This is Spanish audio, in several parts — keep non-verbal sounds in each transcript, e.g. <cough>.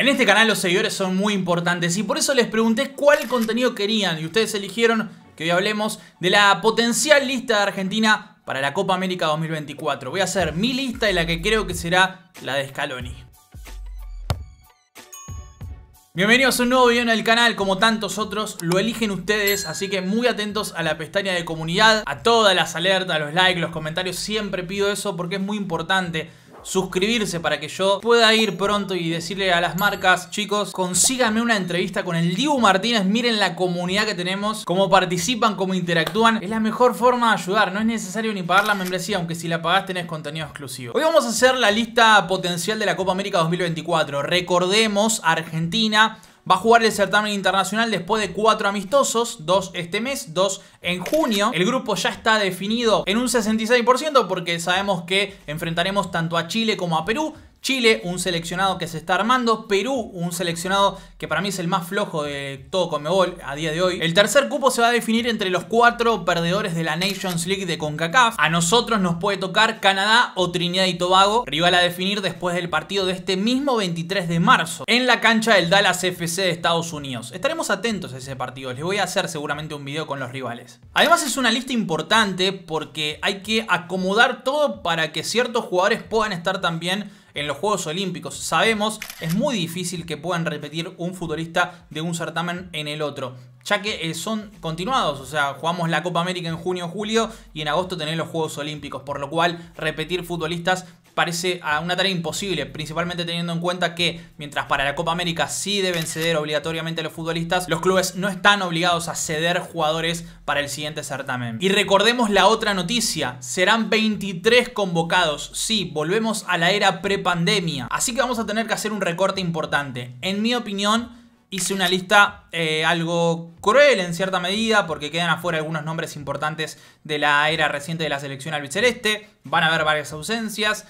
En este canal los seguidores son muy importantes y por eso les pregunté cuál contenido querían y ustedes eligieron que hoy hablemos de la potencial lista de Argentina para la Copa América 2024. Voy a hacer mi lista y la que creo que será la de Scaloni. Bienvenidos a un nuevo video en el canal, como tantos otros, lo eligen ustedes, así que muy atentos a la pestaña de comunidad, a todas las alertas, a los likes, los comentarios, siempre pido eso porque es muy importante suscribirse para que yo pueda ir pronto y decirle a las marcas, chicos, consíganme una entrevista con el Dibu Martínez, miren la comunidad que tenemos, cómo participan, cómo interactúan. Es la mejor forma de ayudar, no es necesario ni pagar la membresía, aunque si la pagás tenés contenido exclusivo. Hoy vamos a hacer la lista potencial de la Copa América 2024. Recordemos, Argentina Va a jugar el certamen internacional después de cuatro amistosos, dos este mes, dos en junio. El grupo ya está definido en un 66% porque sabemos que enfrentaremos tanto a Chile como a Perú. Chile, un seleccionado que se está armando. Perú, un seleccionado que para mí es el más flojo de todo conmebol a día de hoy. El tercer cupo se va a definir entre los cuatro perdedores de la Nations League de CONCACAF. A nosotros nos puede tocar Canadá o Trinidad y Tobago. Rival a definir después del partido de este mismo 23 de marzo en la cancha del Dallas FC de Estados Unidos. Estaremos atentos a ese partido. Les voy a hacer seguramente un video con los rivales. Además es una lista importante porque hay que acomodar todo para que ciertos jugadores puedan estar también en los Juegos Olímpicos. Sabemos, es muy difícil que puedan repetir un futbolista de un certamen en el otro, ya que eh, son continuados, o sea, jugamos la Copa América en junio, julio y en agosto tenés los Juegos Olímpicos, por lo cual repetir futbolistas parece una tarea imposible, principalmente teniendo en cuenta que mientras para la Copa América sí deben ceder obligatoriamente los futbolistas, los clubes no están obligados a ceder jugadores para el siguiente certamen. Y recordemos la otra noticia, serán 23 convocados, sí, volvemos a la era prepandemia, así que vamos a tener que hacer un recorte importante. En mi opinión, hice una lista eh, algo cruel en cierta medida, porque quedan afuera algunos nombres importantes de la era reciente de la selección albiceleste, van a haber varias ausencias,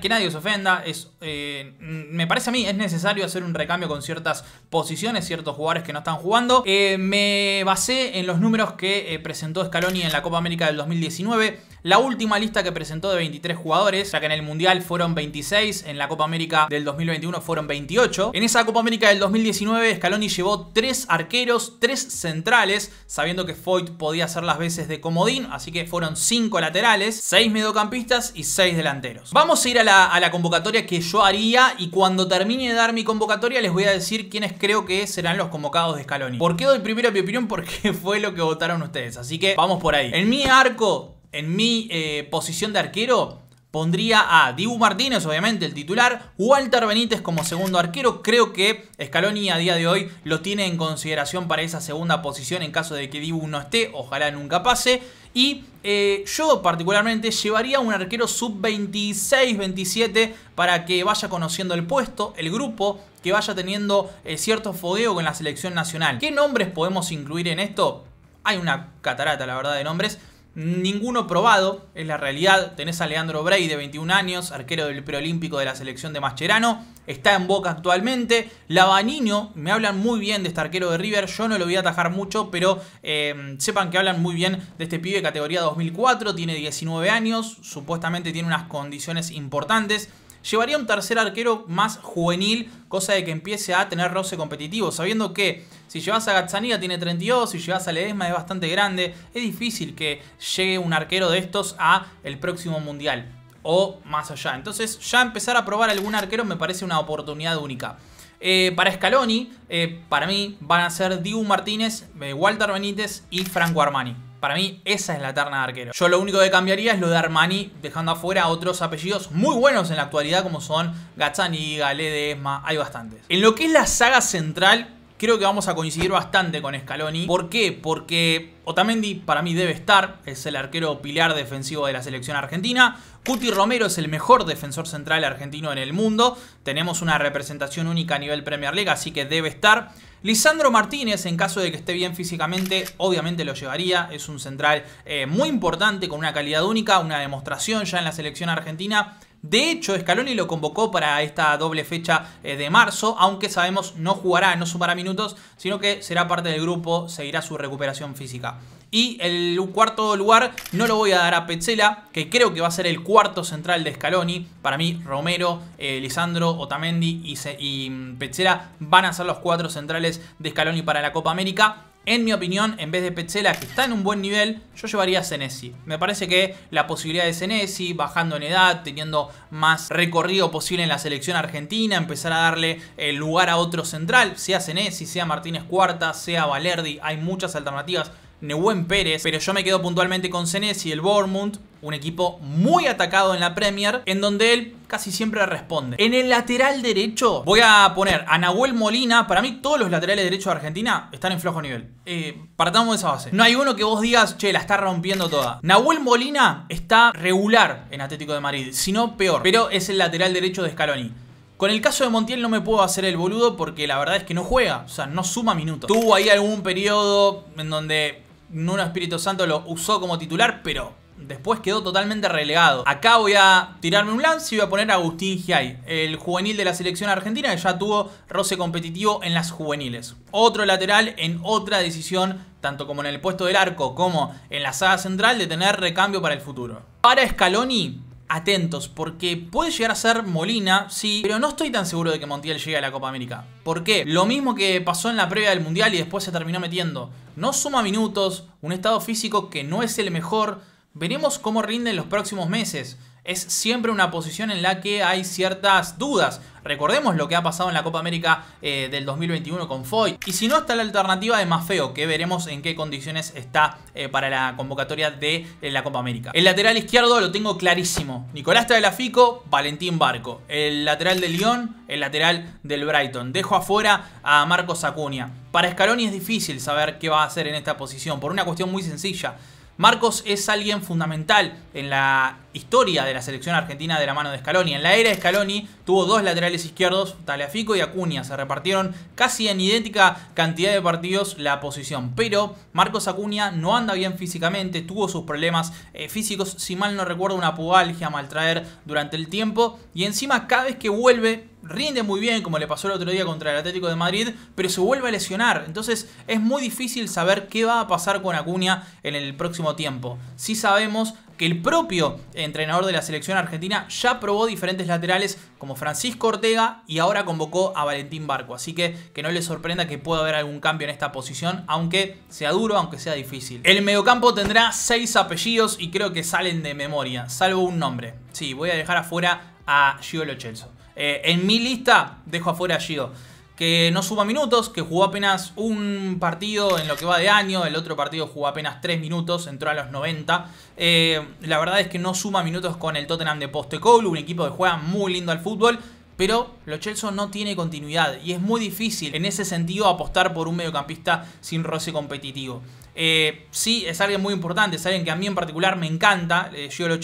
que nadie se ofenda. Es, eh, me parece a mí, es necesario hacer un recambio con ciertas posiciones, ciertos jugadores que no están jugando. Eh, me basé en los números que eh, presentó Scaloni en la Copa América del 2019. La última lista que presentó de 23 jugadores, ya que en el Mundial fueron 26, en la Copa América del 2021 fueron 28. En esa Copa América del 2019, Scaloni llevó 3 arqueros, 3 centrales, sabiendo que Foyt podía hacer las veces de comodín, así que fueron 5 laterales, 6 mediocampistas y 6 delanteros. Vamos a ir a la, convocatoria que yo haría y cuando termine de dar mi convocatoria les voy a decir quiénes creo que serán los convocados de Scaloni. ¿Por qué doy primero mi opinión? Porque <laughs> fue lo que votaron ustedes, así que vamos por ahí. En mi arco en mi eh, posición de arquero pondría a Dibu Martínez, obviamente el titular, Walter Benítez como segundo arquero. Creo que Scaloni a día de hoy lo tiene en consideración para esa segunda posición en caso de que Dibu no esté, ojalá nunca pase. Y eh, yo particularmente llevaría un arquero sub-26-27 para que vaya conociendo el puesto, el grupo, que vaya teniendo eh, cierto fogueo con la selección nacional. ¿Qué nombres podemos incluir en esto? Hay una catarata, la verdad, de nombres Ninguno probado, es la realidad. Tenés a Leandro Bray de 21 años, arquero del preolímpico de la selección de Mascherano. Está en Boca actualmente. Lavaniño, me hablan muy bien de este arquero de River. Yo no lo voy a atajar mucho, pero em, sepan que hablan muy bien de este pibe categoría 2004. Tiene 19 años, supuestamente tiene unas condiciones importantes llevaría un tercer arquero más juvenil, cosa de que empiece a tener roce competitivo, sabiendo que si llevas a Gazzaniga tiene 32, si llevas a Ledesma es bastante grande, es difícil que llegue un arquero de estos a el próximo mundial o más allá. Entonces ya empezar a probar algún arquero me parece una oportunidad única. Eh, para Scaloni, eh, para mí van a ser Dibu Martínez, eh, Walter Benítez y Franco Armani. Para mí, esa es la terna de arquero. Yo lo único que cambiaría es lo de Armani, dejando afuera otros apellidos muy buenos en la actualidad, como son Gazzaniga, Ledesma, hay bastantes. En lo que es la saga central, creo que vamos a coincidir bastante con Scaloni. ¿Por qué? Porque Otamendi para mí debe estar, es el arquero pilar defensivo de la selección argentina. Cuti Romero es el mejor defensor central argentino en el mundo. Tenemos una representación única a nivel Premier League, así que debe estar. Lisandro Martínez, en caso de que esté bien físicamente, obviamente lo llevaría. Es un central eh, muy importante, con una calidad única, una demostración ya en la selección argentina. De hecho, Scaloni lo convocó para esta doble fecha eh, de marzo, aunque sabemos no jugará, no sumará minutos, sino que será parte del grupo, seguirá su recuperación física. Y el cuarto lugar no lo voy a dar a Petzela, que creo que va a ser el cuarto central de Scaloni. Para mí, Romero, eh, Lisandro, Otamendi y, y mm, Petzela van a ser los cuatro centrales de Scaloni para la Copa América. En mi opinión, en vez de Petzela, que está en un buen nivel, yo llevaría a Senesi. Me parece que la posibilidad de Senesi, bajando en edad, teniendo más recorrido posible en la selección argentina, empezar a darle el eh, lugar a otro central, sea Senesi, sea Martínez Cuarta, sea Valerdi, hay muchas alternativas Nehuen Pérez, pero yo me quedo puntualmente con y el Bormund, un equipo muy atacado en la Premier, en donde él casi siempre responde. En el lateral derecho voy a poner a Nahuel Molina. Para mí todos los laterales derechos de Argentina están en flojo nivel. Eh, partamos de esa base. No hay uno que vos digas, che, la está rompiendo toda. Nahuel Molina está regular en Atlético de Madrid, si no peor, pero es el lateral derecho de Scaloni. Con el caso de Montiel no me puedo hacer el boludo porque la verdad es que no juega, o sea, no suma minutos. Tuvo ahí algún periodo en donde Nuno Espíritu Santo lo usó como titular, pero después quedó totalmente relegado. Acá voy a tirarme un lance y voy a poner a Agustín Giai, el juvenil de la selección argentina que ya tuvo roce competitivo en las juveniles. Otro lateral en otra decisión, tanto como en el puesto del arco como en la saga central, de tener recambio para el futuro. Para Scaloni, atentos, porque puede llegar a ser Molina, sí, pero no estoy tan seguro de que Montiel llegue a la Copa América. ¿Por qué? Lo mismo que pasó en la previa del Mundial y después se terminó metiendo. No suma minutos, un estado físico que no es el mejor, Veremos cómo rinde en los próximos meses. Es siempre una posición en la que hay ciertas dudas. Recordemos lo que ha pasado en la Copa América eh, del 2021 con Foy. Y si no, está la alternativa de Mafeo, que veremos en qué condiciones está eh, para la convocatoria de la Copa América. El lateral izquierdo lo tengo clarísimo. Nicolás Tagliafico, Valentín Barco. El lateral del Lyon, el lateral del Brighton. Dejo afuera a Marcos Acuña. Para Escaloni es difícil saber qué va a hacer en esta posición, por una cuestión muy sencilla. Marcos es alguien fundamental en la historia de la selección argentina de la mano de Scaloni. En la era de Scaloni tuvo dos laterales izquierdos, Taliafico y Acuña. Se repartieron casi en idéntica cantidad de partidos la posición. Pero Marcos Acuña no anda bien físicamente, tuvo sus problemas eh, físicos, si mal no recuerdo, una pubalgia, maltraer durante el tiempo. Y encima cada vez que vuelve rinde muy bien, como le pasó el otro día contra el Atlético de Madrid, pero se vuelve a lesionar. Entonces es muy difícil saber qué va a pasar con Acuña en el próximo tiempo. Sí sabemos que el propio entrenador de la selección argentina ya probó diferentes laterales como Francisco Ortega y ahora convocó a Valentín Barco. Así que que no le sorprenda que pueda haber algún cambio en esta posición, aunque sea duro, aunque sea difícil. El mediocampo tendrá seis apellidos y creo que salen de memoria, salvo un nombre. Sí, voy a dejar afuera a Giolo Chelso. Eh, en mi lista dejo afuera a Gio. Que no suma minutos, que jugó apenas un partido en lo que va de año, el otro partido jugó apenas 3 minutos, entró a los 90. Eh, la verdad es que no suma minutos con el Tottenham de Postecoglou, un equipo que juega muy lindo al fútbol, pero Lo Chelsea no tiene continuidad y es muy difícil en ese sentido apostar por un mediocampista sin roce competitivo. Eh, sí, es alguien muy importante, es alguien que a mí en particular me encanta, eh, Gio Lo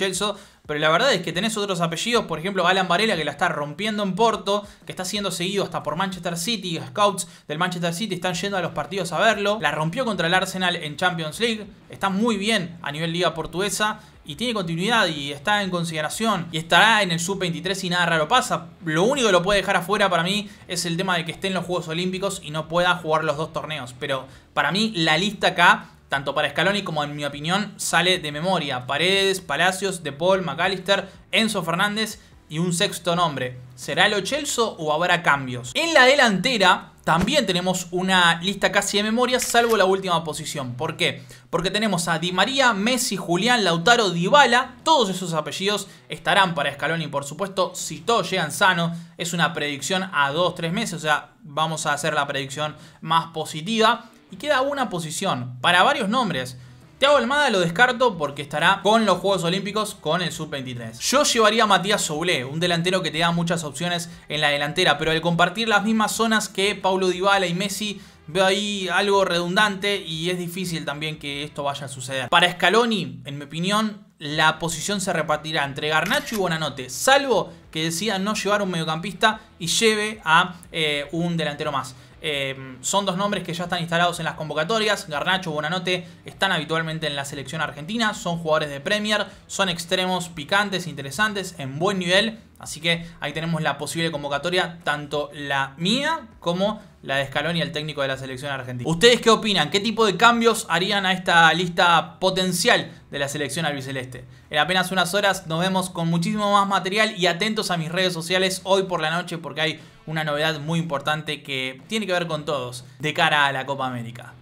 pero la verdad es que tenés otros apellidos, por ejemplo, Alan Varela que la está rompiendo en Porto, que está siendo seguido hasta por Manchester City, scouts del Manchester City están yendo a los partidos a verlo. La rompió contra el Arsenal en Champions League, está muy bien a nivel liga portuguesa y tiene continuidad y está en consideración y estará en el sub-23 y nada raro pasa. Lo único que lo puede dejar afuera para mí es el tema de que esté en los Juegos Olímpicos y no pueda jugar los dos torneos. Pero para mí la lista acá tanto para Scaloni como en mi opinión sale de memoria. Paredes, Palacios, De Paul, McAllister, Enzo Fernández y un sexto nombre. ¿Será el Chelso o habrá cambios? En la delantera también tenemos una lista casi de memoria, salvo la última posición. ¿Por qué? Porque tenemos a Di María, Messi, Julián, Lautaro, Dybala. Todos esos apellidos estarán para Scaloni, por supuesto, si todos llegan sano. Es una predicción a 2-3 meses, o sea, vamos a hacer la predicción más positiva y queda una posición para varios nombres. hago Almada lo descarto porque estará con los Juegos Olímpicos con el Sub-23. Yo llevaría a Matías Soule, un delantero que te da muchas opciones en la delantera, pero al compartir las mismas zonas que Paulo Dybala y Messi, veo ahí algo redundante y es difícil también que esto vaya a suceder. Para Scaloni, en mi opinión, la posición se repartirá entre Garnacho y Bonanote, salvo que decida no llevar un mediocampista y lleve a eh, un delantero más. Em, son dos nombres que ya están instalados en las convocatorias. Garnacho, Bonanote están habitualmente en la selección argentina. Son jugadores de Premier, son extremos picantes, interesantes, en buen nivel Así que ahí tenemos la posible convocatoria, tanto la mía como la de y el técnico de la selección argentina. ¿Ustedes qué opinan? ¿Qué tipo de cambios harían a esta lista potencial de la selección albiceleste? En apenas unas horas nos vemos con muchísimo más material y atentos a mis redes sociales hoy por la noche porque hay una novedad muy importante que tiene que ver con todos de cara a la Copa América.